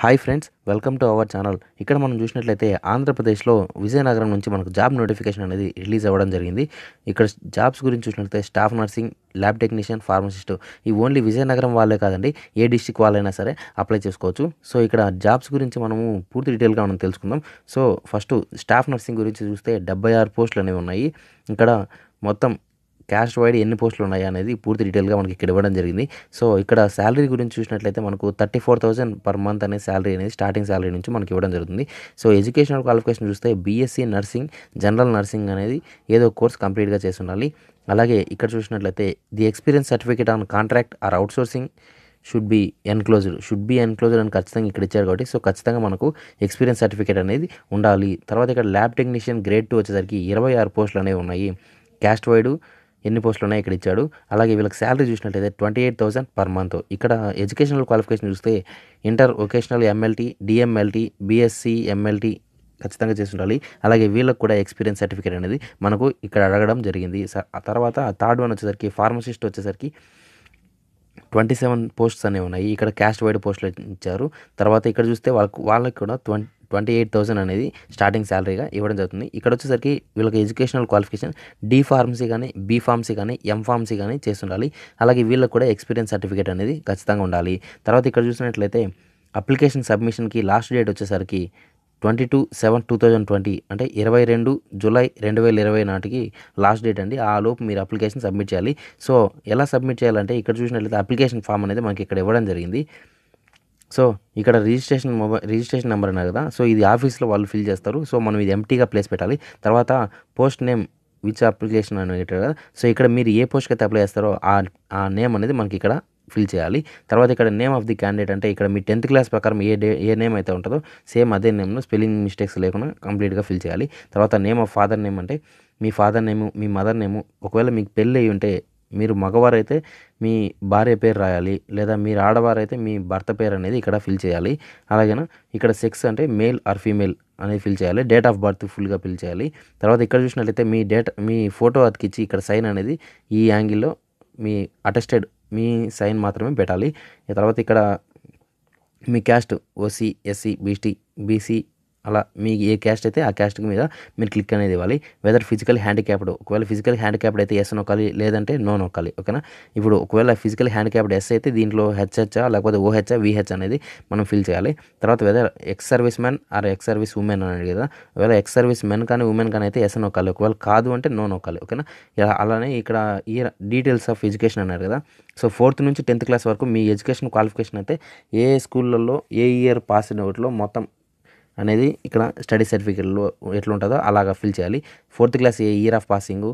hi friends welcome to our channel ఇక్కడ మనం చూసినట్లయితే ఆంధ్రప్రదేశ్లో విజయనగరం నుంచి మనకు జాబ్ నోటిఫికేషన్ అనేది రిలీజ్ అవ్వడం జరిగింది ఇక్కడ జాబ్స్ గురించి చూసినట్లయితే staff nursing lab technician pharmacist ఈ ఓన్లీ విజయనగరం వాళ్ళే కాదండి ఏ డిస్టిక్ వాళ్ళైనా సరే అప్లై చేసుకోవచ్చు సో ఇక్కడ జాబ్స్ గురించి మనము పూర్తి డీటెయిల్గా మనం తెలుసుకుందాం సో ఫస్ట్ స్టాఫ్ నర్సింగ్ గురించి చూస్తే డెబ్బై ఆరు పోస్టులు అనేవి ఉన్నాయి ఇక్కడ మొత్తం క్యాస్ట్ వైడ్ ఎన్ని పోస్టులు ఉన్నాయి అనేది పూర్తి డీటెయిల్గా మనకి ఇక్కడ ఇవ్వడం జరిగింది సో ఇక్కడ శాలరీ గురించి చూసినట్లయితే మనకు thirty four thousand per month అనే శాలరీ అనేది స్టార్టింగ్ శాలరీ నుంచి మనకి ఇవ్వడం జరుగుతుంది సో ఎడ్యుకేషనల్ క్వాలిఫికేషన్ చూస్తే బీఎస్సీ నర్సింగ్ జనరల్ నర్సింగ్ అనేది ఏదో కోర్స్ కంప్లీట్గా చేసి ఉండాలి అలాగే ఇక్కడ చూసినట్లయితే the experience certificate on contract or outsourcing should be enclosed should be enclosed అని ఖచ్చితంగా ఇక్కడ ఇచ్చారు కాబట్టి సో ఖచ్చితంగా మనకు ఎక్స్పీరియన్స్ సర్టిఫికేట్ అనేది ఉండాలి తర్వాత ఇక్కడ ల్యాబ్ టెక్నీషియన్ గ్రేడ్ టూ వచ్చేసరికి ఇరవై ఆరు పోస్టులు అనేవి ఉన్నాయి క్యాస్ట్ వైడ్ ఎన్ని పోస్టులు ఉన్నాయి ఇక్కడ ఇచ్చాడు అలాగే వీళ్ళకి శాలరీ చూసినట్లయితే twenty eight thousand per month ఇక్కడ ఎడ్యుకేషనల్ క్వాలిఫికేషన్ చూస్తే inter vocational MLT DMLT BSc MLT ఖచ్చితంగా చేసి ఉండాలి అలాగే వీళ్ళకి కూడా ఎక్స్పీరియన్స్ సర్టిఫికేట్ అనేది మనకు ఇక్కడ అడగడం జరిగింది ఆ తర్వాత థర్డ్ వన్ వచ్చేసరికి ఫార్మసిస్ట్ వచ్చేసరికి ట్వంటీ సెవెన్ పోస్ట్స్ అనేవి ఉన్నాయి ఇక్కడ క్యాస్ట్ వైడ్ పోస్టులు ఇచ్చారు తర్వాత ఇక్కడ చూస్తే వాళ్ళకు వాళ్ళకి కూడా ట్వంటీ ట్వంటీ ఎయిట్ థౌసండ్ అనేది స్టార్టింగ్ శాలరీగా ఇవ్వడం జరుగుతుంది ఇక్కడ వచ్చేసరికి వీళ్ళకి ఎడ్యుకేషనల్ క్వాలిఫికేషన్ డి ఫార్మసీ కానీ బీ ఫార్మసీ కానీ ఎం ఫార్మసీ కానీ చేస్తుండాలి అలాగే వీళ్ళకి కూడా ఎక్స్పీరియన్స్ సర్టిఫికేట్ అనేది ఖచ్చితంగా ఉండాలి తర్వాత ఇక్కడ చూసినట్లయితే అప్లికేషన్ సబ్మిషన్కి లాస్ట్ డేట్ వచ్చేసరికి twenty two seven two thousand twenty అంటే ఇరవై రెండు జూలై రెండు వేల ఇరవై నాటికి లాస్ట్ డేట్ అండి ఆ లోపు మీరు అప్లికేషన్ సబ్మిట్ చేయాలి సో ఎలా సబ్మిట్ చేయాలంటే ఇక్కడ చూసినట్లయితే అప్లికేషన్ ఫామ్ అనేది మనకి ఇక్కడ ఇవ్వడం జరిగింది సో ఇక్కడ రిజిస్ట్రేషన్ మొబైల్ రిజిస్ట్రేషన్ నెంబర్ అన్నారు కదా సో ఇది ఆఫీస్లో వాళ్ళు ఫిల్ చేస్తారు సో మనం ఇది ఎంటీగా ప్లేస్ పెట్టాలి తర్వాత పోస్ట్ నేమ్ విచ్ అప్లికేషన్ అని కదా సో ఇక్కడ మీరు ఏ పోస్ట్కి అయితే అప్లై చేస్తారో ఆ నేమ్ అనేది మనకి ఇక్కడ ఫిల్ చేయాలి తర్వాత ఇక్కడ నేమ్ ఆఫ్ ది క్యాండిడేట్ అంటే ఇక్కడ మీ టెన్త్ క్లాస్ ప్రకారం ఏ డే ఏ నేమ్ అయితే ఉంటుందో సేమ్ అదే నేమ్ను స్పెల్లింగ్ మిస్టేక్స్ లేకుండా కంప్లీట్గా ఫిల్ చేయాలి తర్వాత నేమ్ ఆఫ్ ఫాదర్ నేమ్ అంటే మీ ఫాదర్ నేము మీ మదర్ నేము ఒకవేళ మీకు పెళ్ళి అయ్యి ఉంటే మీరు మగవారైతే మీ భార్య పేరు రాయాలి లేదా మీరు ఆడవారైతే మీ భర్త పేరు అనేది ఇక్కడ ఫిల్ చేయాలి అలాగే ఇక్కడ సెక్స్ అంటే మేల్ ఆర్ ఫీమేల్ అనేది ఫిల్ చేయాలి డేట్ ఆఫ్ బర్త్ ఫుల్గా ఫిల్ చేయాలి తర్వాత ఇక్కడ చూసినట్లయితే మీ డేట్ మీ ఫోటో అతికిచ్చి ఇక్కడ సైన్ అనేది ఈ యాంగిల్లో మీ అటెస్టెడ్ మీ సైన్ మాత్రమే పెట్టాలి తర్వాత ఇక్కడ మీ క్యాస్ట్ ఓసీ ఎస్సీ బీస్టీ బీసీ అలా మీకు ఏ క్యాస్ట్ అయితే ఆ క్యాస్ట్ మీద మీరు క్లిక్ అనేది ఇవ్వాలి వెదర్ ఫిజికల్ హ్యాండిక్యాప్డ్ ఒకవేళ ఫిజికల్ హ్యాండిక్యాప్డ్ అయితే ఎస్ నొక్కాలి లేదంటే నో నొక్కాలి ఓకేనా ఇప్పుడు ఒకవేళ ఫిజికల్ హ్యాండిక్యాప్డ్ ఎస్ అయితే దీంట్లో హెచ్హెచ్ లేకపోతే ఓహెచ్ విహెచ్ అనేది మనం ఫిల్ చేయాలి తర్వాత whether ex servicemen or ex service women అనేది కదా ఒకవేళ ఎక్స్ సర్వీస్ మెన్ కానీ ఉమెన్ కానీ అయితే ఎస్ నొక్కాలి ఒకవేళ కాదు అంటే నో నొక్కాలి ఓకేనా అలానే ఇక్కడ ఇయర్ డీటెయిల్స్ ఆఫ్ ఎడ్యుకేషన్ అన్నారు కదా సో ఫోర్త్ నుంచి టెన్త్ క్లాస్ వరకు మీ ఎడ్యుకేషన్ క్వాలిఫికేషన్ అయితే ఏ స్కూళ్ళల్లో ఏ ఇయర్ పాస్ అయిన వాటిలో మొత్తం అనేది ఇక్కడ స్టడీ సర్టిఫికేట్లో ఎట్లా ఉంటుందో అలాగా ఫిల్ చేయాలి ఫోర్త్ క్లాస్ ఏ ఇయర్ ఆఫ్ పాసింగ్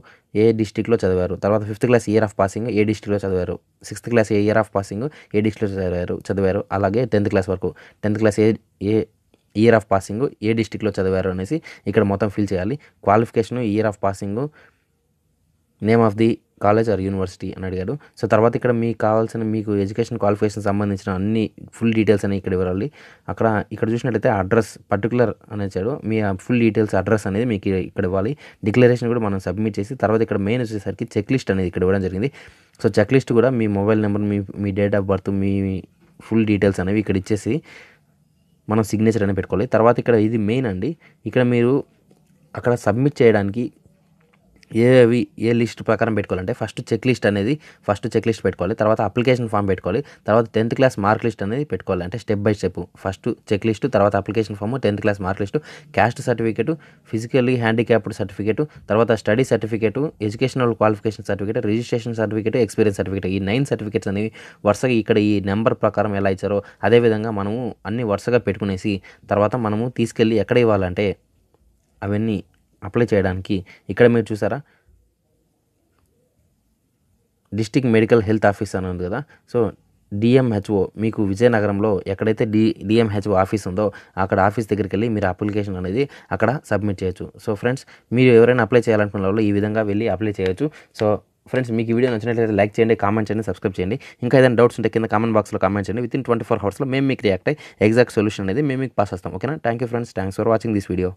ఏ డిస్టిక్లో చదివారు తర్వాత fifth class year of passing ఏ డిస్టిక్లో చదివారు సిక్స్త్ క్లాస్ ఏ ఇయర్ ఆఫ్ పాసింగ్ ఏ డిస్టిక్లో చదివారు చదివారు అలాగే టెన్త్ క్లాస్ వరకు టెన్త్ క్లాస్ ఏ ఏ ఇయర్ ఆఫ్ పాసింగ్ ఏ డిస్టిక్లో చదివారు అనేసి ఇక్కడ మొత్తం ఫిల్ చేయాలి qualification year of passing name of the college or university అని అడిగాడు సో తర్వాత ఇక్కడ మీకు కావాల్సిన మీకు ఎడ్యుకేషన్ క్వాలిఫికేషన్ సంబంధించిన అన్ని ఫుల్ డీటెయిల్స్ అనేవి ఇక్కడ ఇవ్వాలి అక్కడ ఇక్కడ చూసినట్లయితే అడ్రస్ పర్టికులర్ అని వచ్చాడు మీ ఫుల్ డీటెయిల్స్ అడ్రస్ అనేది మీకు ఇక్కడ ఇవ్వాలి డిక్లరేషన్ కూడా మనం సబ్మిట్ చేసి తర్వాత ఇక్కడ మెయిన్ వచ్చేసరికి చెక్ లిస్ట్ అనేది ఇక్కడ ఇవ్వడం జరిగింది సో చెక్ లిస్ట్ కూడా మీ మొబైల్ నెంబర్ మీ మీ డేట్ ఆఫ్ బర్త్ మీ ఫుల్ డీటెయిల్స్ అనేవి ఇక్కడ ఇచ్చేసి మనం సిగ్నేచర్ అనేది పెట్టుకోవాలి తర్వాత ఇక్కడ ఇది మెయిన్ అండి ఇక్కడ మీరు అక్కడ సబ్మిట్ చేయడానికి ఏ అవి ఏ లిస్ట్ ప్రకారం పెట్టుకోవాలంటే ఫస్ట్ చెక్ లిస్ట్ అనేది ఫస్ట్ చెక్ లిస్ట్ పెట్టుకోవాలి తర్వాత అప్లికేషన్ ఫామ్ పెట్టుకోవాలి తర్వాత టెన్త్ క్లాస్ మార్క్ లిస్ట్ అనేది పెట్టుకోవాలి అంటే step by step first checklist తర్వాత application form tenth class mark list caste certificate physically handicapped certificate తర్వాత study certificate educational qualification certificate registration certificate experience certificate ఈ nine certificates అనేవి వరుసగా ఇక్కడ ఈ నెంబర్ ప్రకారం ఎలా ఇచ్చారో అదేవిధంగా మనము అన్ని వరుసగా పెట్టుకునేసి తర్వాత మనము తీసుకెళ్ళి ఎక్కడ ఇవ్వాలంటే అవన్నీ అప్లై చేయడానికి ఇక్కడ మీరు చూసారా డిస్టిక్ మెడికల్ హెల్త్ ఆఫీస్ అని ఉంది కదా సో డిఎంహెచ్ఓ మీకు విజయనగరంలో ఎక్కడైతే డి డిఎంహెచ్ఓ ఆఫీస్ ఉందో అక్కడ ఆఫీస్ దగ్గరికి వెళ్ళి మీరు అప్లికేషన్ అనేది అక్కడ సబ్మిట్ చేయొచ్చు సో ఫ్రెండ్స్ మీరు ఎవరైనా అప్లై చేయాలనుకున్న వాళ్ళు ఈ విధంగా వెళ్ళి అప్లై చేయొచ్చు సో ఫ్రెండ్స్ మీకు వీడియో నచ్చినట్లయితే లైక్ చేయండి కామెంట్ చేయండి సబ్స్క్రైబ్ చేయండి ఇంకా ఏదైనా డౌట్స్ ఉంటే కింద కామెంట్ బాక్స్లో కామెంట్ చేయండి వితిన్ ట్వంటీ ఫోర్ అవర్స్లో మేము మీకు రియాక్ట్ అయ్యి ఎగ్జాక్ట్ సొల్యూషన్ అనేది మేము మీకు పాస్ వస్తాం ఓకేనా thank you friends thanks for watching this video